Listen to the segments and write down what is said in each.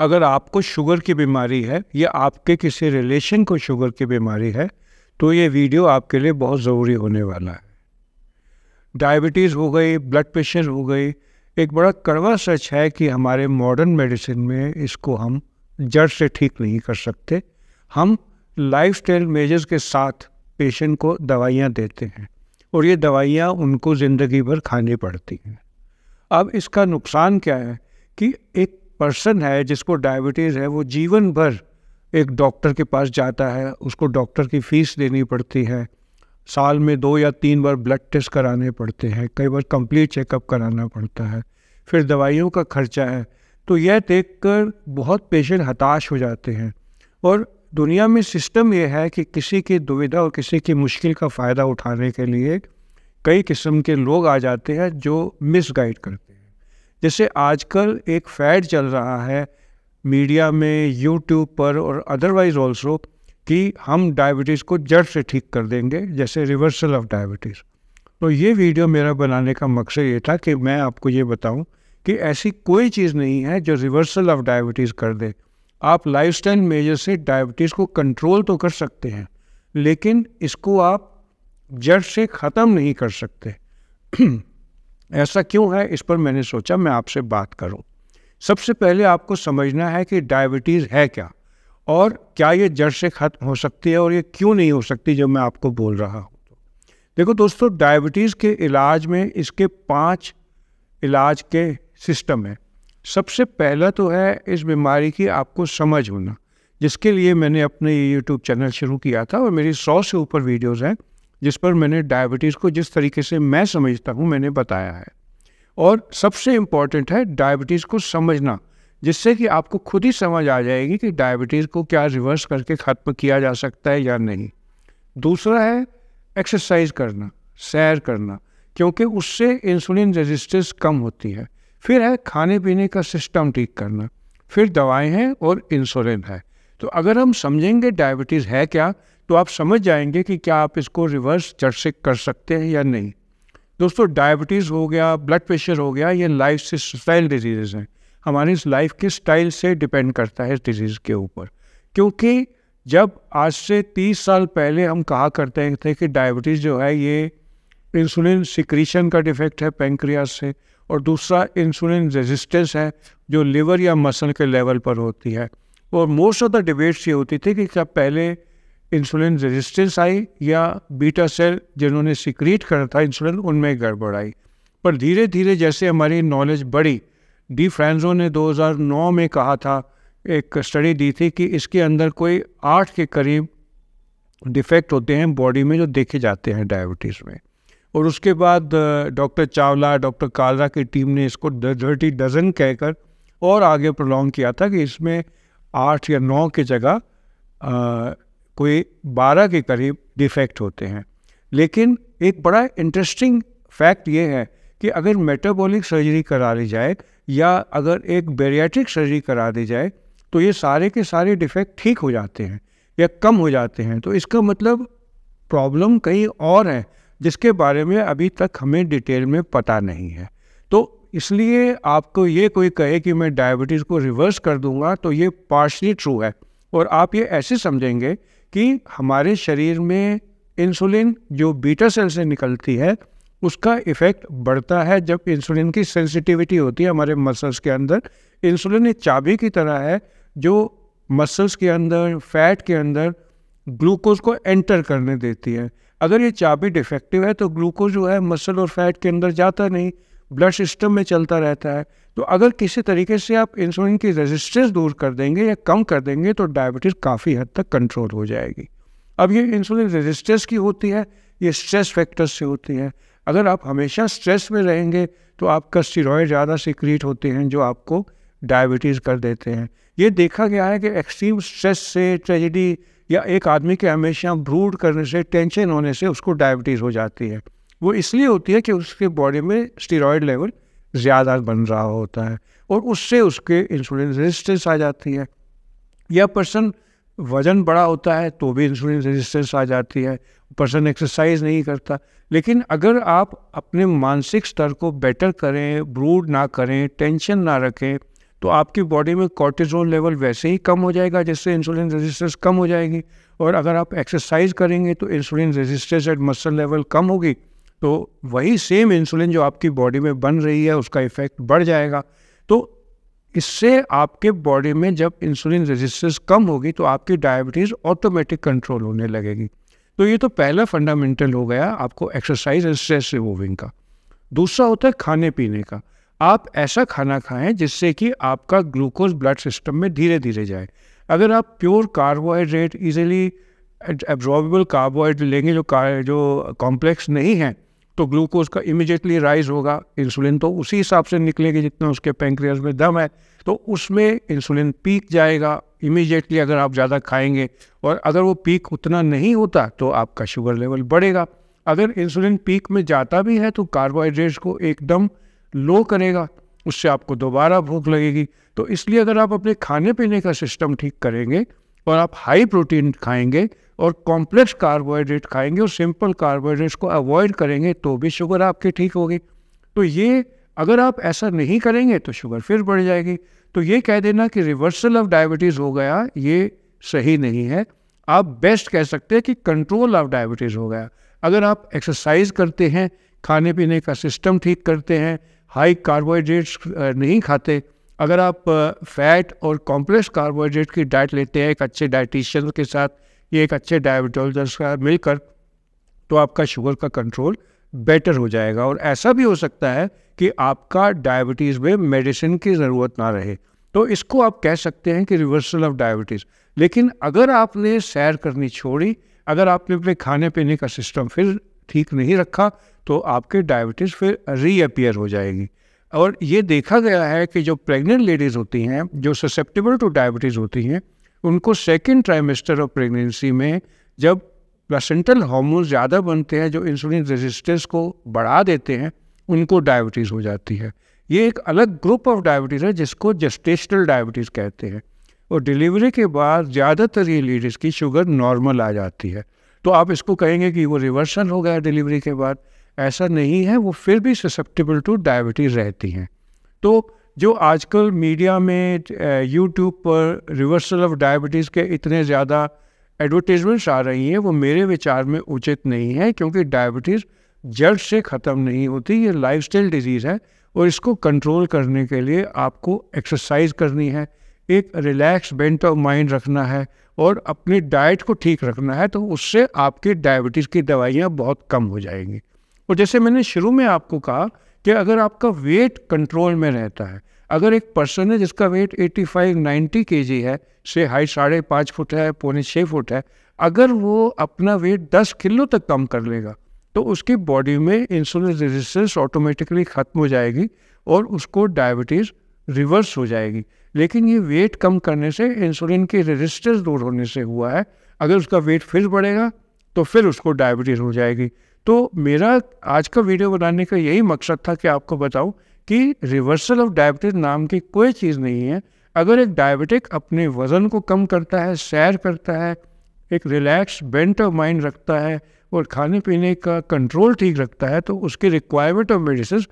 अगर आपको शुगर की बीमारी है या आपके किसी रिलेशन को शुगर की बीमारी है तो ये वीडियो आपके लिए बहुत ज़रूरी होने वाला है डायबिटीज़ हो गई ब्लड प्रेशर हो गई एक बड़ा कड़वा सच है कि हमारे मॉडर्न मेडिसिन में इसको हम जड़ से ठीक नहीं कर सकते हम लाइफ स्टाइल मेजर्स के साथ पेशेंट को दवाइयाँ देते हैं और ये दवाइयाँ उनको ज़िंदगी भर खानी पड़ती हैं अब इसका नुकसान क्या है कि एक पर्सन है जिसको डायबिटीज़ है वो जीवन भर एक डॉक्टर के पास जाता है उसको डॉक्टर की फ़ीस देनी पड़ती है साल में दो या तीन बार ब्लड टेस्ट कराने पड़ते हैं कई बार कंप्लीट चेकअप कराना पड़ता है फिर दवाइयों का खर्चा है तो यह देख बहुत पेशेंट हताश हो जाते हैं और दुनिया में सिस्टम यह है कि किसी की दुविधा और किसी की मुश्किल का फ़ायदा उठाने के लिए कई किस्म के लोग आ जाते हैं जो मिसगाइड करते हैं जैसे आजकल एक फैड चल रहा है मीडिया में यूट्यूब पर और अदरवाइज ऑल्सो कि हम डायबिटीज़ को जड़ से ठीक कर देंगे जैसे रिवर्सल ऑफ डायबिटीज़ तो ये वीडियो मेरा बनाने का मकसद ये था कि मैं आपको ये बताऊं कि ऐसी कोई चीज़ नहीं है जो रिवर्सल ऑफ डायबिटीज़ कर दे आप लाइफ स्टाइल मेजर से डायबिटीज़ को कंट्रोल तो कर सकते हैं लेकिन इसको आप जड़ से ख़त्म नहीं कर सकते ऐसा क्यों है इस पर मैंने सोचा मैं आपसे बात करूं। सबसे पहले आपको समझना है कि डायबिटीज़ है क्या और क्या ये जड़ से खत्म हो सकती है और ये क्यों नहीं हो सकती जब मैं आपको बोल रहा हूँ देखो दोस्तों डायबिटीज़ के इलाज में इसके पाँच इलाज के सिस्टम हैं सबसे पहला तो है इस बीमारी की आपको समझ होना जिसके लिए मैंने अपने यूट्यूब चैनल शुरू किया था और मेरी सौ से ऊपर वीडियोज़ हैं जिस पर मैंने डायबिटीज़ को जिस तरीके से मैं समझता हूँ मैंने बताया है और सबसे इम्पॉर्टेंट है डायबिटीज़ को समझना जिससे कि आपको खुद ही समझ आ जाएगी कि डायबिटीज़ को क्या रिवर्स करके ख़त्म किया जा सकता है या नहीं दूसरा है एक्सरसाइज करना सैर करना क्योंकि उससे इंसुलिन रेजिस्टेंस कम होती है फिर है खाने पीने का सिस्टम ठीक करना फिर दवाएं हैं और इंसुलिन है तो अगर हम समझेंगे डायबिटीज़ है क्या तो आप समझ जाएंगे कि क्या आप इसको रिवर्स जर्सिक कर सकते हैं या नहीं दोस्तों डायबिटीज़ हो गया ब्लड प्रेशर हो गया ये लाइफ से स्टाइल डिजीज़ हैं हमारी इस लाइफ के स्टाइल से डिपेंड करता है इस डिजीज़ के ऊपर क्योंकि जब आज से 30 साल पहले हम कहा करते थे कि डायबिटीज़ जो है ये इंसुलिन सिक्रीशन का डिफेक्ट है पेंक्रिया से और दूसरा इंसुलिन रेजिस्टेंस है जो लिवर या मसल के लेवल पर होती है और मोस्ट ऑफ द डिबेट्स ये होती थी कि क्या पहले इंसुलिन रेजिस्टेंस आई या बीटा सेल जिन्होंने सिक्रीट करा था इंसुलिन उनमें गड़बड़ आई पर धीरे धीरे जैसे हमारी नॉलेज बढ़ी डी फ्रेंजो ने 2009 में कहा था एक स्टडी दी थी कि इसके अंदर कोई आठ के करीब डिफेक्ट होते हैं बॉडी में जो देखे जाते हैं डायबिटीज़ में और उसके बाद डॉक्टर चावला डॉक्टर कालरा की टीम ने इसको डर्टी डजन कहकर और आगे प्रोलॉन्ग किया था कि इसमें आठ या नौ की जगह कोई बारह के करीब डिफेक्ट होते हैं लेकिन एक बड़ा इंटरेस्टिंग फैक्ट ये है कि अगर मेटाबॉलिक सर्जरी करा ली जाए या अगर एक बेरियाट्रिक सर्जरी करा दी जाए तो ये सारे के सारे डिफेक्ट ठीक हो जाते हैं या कम हो जाते हैं तो इसका मतलब प्रॉब्लम कहीं और है जिसके बारे में अभी तक हमें डिटेल में पता नहीं है तो इसलिए आपको ये कोई कहे कि मैं डायबिटीज़ को रिवर्स कर दूंगा तो ये पार्शली ट्रू है और आप ये ऐसे समझेंगे कि हमारे शरीर में इंसुलिन जो बीटा सेल से निकलती है उसका इफ़ेक्ट बढ़ता है जब इंसुलिन की सेंसिटिविटी होती है हमारे मसल्स के अंदर इंसुलिन एक चाबी की तरह है जो मसल्स के अंदर फैट के अंदर ग्लूकोज को एंटर करने देती है अगर ये चाबी डिफेक्टिव है तो ग्लूकोज जो है मसल और फैट के अंदर जाता नहीं ब्लड सिस्टम में चलता रहता है तो अगर किसी तरीके से आप इंसुलिन की रेजिस्टेंस दूर कर देंगे या कम कर देंगे तो डायबिटीज़ काफ़ी हद तक कंट्रोल हो जाएगी अब ये इंसुलिन रेजिस्टेंस की होती है ये स्ट्रेस फैक्टर्स से होती है अगर आप हमेशा स्ट्रेस में रहेंगे तो आपका स्टीरॉयड ज़्यादा सिक्रीट होते हैं जो आपको डायबिटीज़ कर देते हैं ये देखा गया है कि एक्सट्रीम स्ट्रेस से ट्रेजिडी या एक आदमी के हमेशा ब्रूड करने से टेंशन होने से उसको डायबिटीज़ हो जाती है वो इसलिए होती है कि उसके बॉडी में स्टेरॉयड लेवल ज़्यादा बन रहा होता है और उससे उसके इंसुलिन रेजिस्टेंस आ जाती है या पर्सन वज़न बड़ा होता है तो भी इंसुलिन रेजिस्टेंस आ जाती है पर्सन एक्सरसाइज नहीं करता लेकिन अगर आप अपने मानसिक स्तर को बेटर करें ब्रूड ना करें टेंशन ना रखें तो आपकी बॉडी में कॉर्टिजोन लेवल वैसे ही कम हो जाएगा जिससे इंसुलिन रेजिस्टेंस कम हो जाएगी और अगर आप एक्सरसाइज करेंगे तो insulin resistance at muscle level कम होगी तो वही सेम इंसुलिन जो आपकी बॉडी में बन रही है उसका इफेक्ट बढ़ जाएगा तो इससे आपके बॉडी में जब इंसुलिन रेजिस्टेंस कम होगी तो आपकी डायबिटीज़ ऑटोमेटिक कंट्रोल होने लगेगी तो ये तो पहला फंडामेंटल हो गया आपको एक्सरसाइज एंड स्ट्रेस रिमूविंग का दूसरा होता है खाने पीने का आप ऐसा खाना खाएं जिससे कि आपका ग्लूकोज ब्लड सिस्टम में धीरे धीरे जाए अगर आप pure carbohydrate easily absorbable carbohydrate लेंगे जो कार जो कॉम्प्लेक्स नहीं है तो ग्लूकोज का इमिजिएटली राइज होगा इंसुलिन तो उसी हिसाब से निकलेगी जितना उसके पेंक्रियाज में दम है तो उसमें इंसुलिन पीक जाएगा इमिजिएटली अगर आप ज़्यादा खाएंगे और अगर वो पीक उतना नहीं होता तो आपका शुगर लेवल बढ़ेगा अगर इंसुलिन पीक में जाता भी है तो कार्बोहाइड्रेट्स को एकदम लो करेगा उससे आपको दोबारा भूख लगेगी तो इसलिए अगर आप अपने खाने पीने का सिस्टम ठीक करेंगे और आप हाई प्रोटीन खाएंगे और कॉम्प्लेक्स कार्बोहाइड्रेट खाएंगे और सिंपल कार्बोहाइड्रेट्स को अवॉइड करेंगे तो भी शुगर आपकी ठीक होगी तो ये अगर आप ऐसा नहीं करेंगे तो शुगर फिर बढ़ जाएगी तो ये कह देना कि रिवर्सल ऑफ डायबिटीज़ हो गया ये सही नहीं है आप बेस्ट कह सकते हैं कि कंट्रोल ऑफ डायबिटीज़ हो गया अगर आप एक्सरसाइज करते हैं खाने पीने का सिस्टम ठीक करते हैं हाई कार्बोहाइड्रेट्स नहीं खाते अगर आप फैट और कॉम्प्लेक्स कार्बोहाइड्रेट की डाइट लेते हैं एक अच्छे डाइटिशियन के साथ या एक अच्छे डायबिटोलॉजिस्ट का मिलकर तो आपका शुगर का कंट्रोल बेटर हो जाएगा और ऐसा भी हो सकता है कि आपका डायबिटीज़ में मेडिसिन की ज़रूरत ना रहे तो इसको आप कह सकते हैं कि रिवर्सल ऑफ डायबिटीज़ लेकिन अगर आपने सैर करनी छोड़ी अगर आपने अपने खाने पीने का सिस्टम फिर ठीक नहीं रखा तो आपके डायबिटीज़ फिर रीअपियर हो जाएगी और ये देखा गया है कि जो प्रेग्नेंट लेडीज़ होती हैं जो ससेप्टेबल टू डायबिटीज़ होती हैं उनको सेकेंड ट्राइमेस्टर ऑफ प्रेगनेंसी में जब प्लासेंटल हार्मोन ज़्यादा बनते हैं जो इंसुलिन रेजिस्टेंस को बढ़ा देते हैं उनको डायबिटीज़ हो जाती है ये एक अलग ग्रुप ऑफ डायबिटीज़ है जिसको जस्टेशनल डायबिटीज़ कहते हैं और डिलीवरी के बाद ज़्यादातर ये लेडीज़ की शुगर नॉर्मल आ जाती है तो आप इसको कहेंगे कि वो रिवर्सल हो गया डिलीवरी के बाद ऐसा नहीं है वो फिर भी ससेप्टेबल टू डायबिटीज़ रहती हैं तो जो आजकल मीडिया में यूट्यूब पर रिवर्सल ऑफ डायबिटीज़ के इतने ज़्यादा एडवर्टीजमेंट्स आ रही हैं वो मेरे विचार में उचित नहीं है क्योंकि डायबिटीज़ जड़ से ख़त्म नहीं होती ये लाइफ डिजीज़ है और इसको कंट्रोल करने के लिए आपको एक्सरसाइज करनी है एक रिलैक्स बेंट ऑफ माइंड रखना है और अपनी डाइट को ठीक रखना है तो उससे आपकी डायबिटीज़ की दवाइयाँ बहुत कम हो जाएंगी और जैसे मैंने शुरू में आपको कहा कि अगर आपका वेट कंट्रोल में रहता है अगर एक पर्सन है जिसका वेट 85 90 केजी है से हाइट साढ़े पाँच फुट है पौने छः फुट है अगर वो अपना वेट 10 किलो तक कम कर लेगा तो उसकी बॉडी में इंसुलिन रेजिस्टेंस ऑटोमेटिकली ख़त्म हो जाएगी और उसको डायबिटीज़ रिवर्स हो जाएगी लेकिन ये वेट कम करने से इंसुलिन की रेजिस्टेंस दूर होने से हुआ है अगर उसका वेट फिर बढ़ेगा तो फिर उसको डायबिटीज़ हो जाएगी तो मेरा आज का वीडियो बनाने का यही मकसद था कि आपको बताऊं कि रिवर्सल ऑफ डायबिटीज़ नाम की कोई चीज़ नहीं है अगर एक डायबिटिक अपने वज़न को कम करता है सैर करता है एक रिलैक्स बेंट ऑफ माइंड रखता है और खाने पीने का कंट्रोल ठीक रखता है तो उसकी रिक्वायरमेंट ऑफ मेडिसिन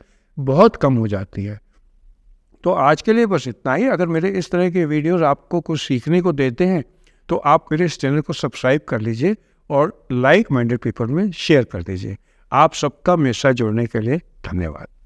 बहुत कम हो जाती है तो आज के लिए बस इतना ही अगर मेरे इस तरह के वीडियोस आपको कुछ सीखने को देते हैं तो आप मेरे इस चैनल को सब्सक्राइब कर लीजिए और लाइक माइंडेड पीपल में शेयर कर दीजिए आप सबका मेसा जोड़ने के लिए धन्यवाद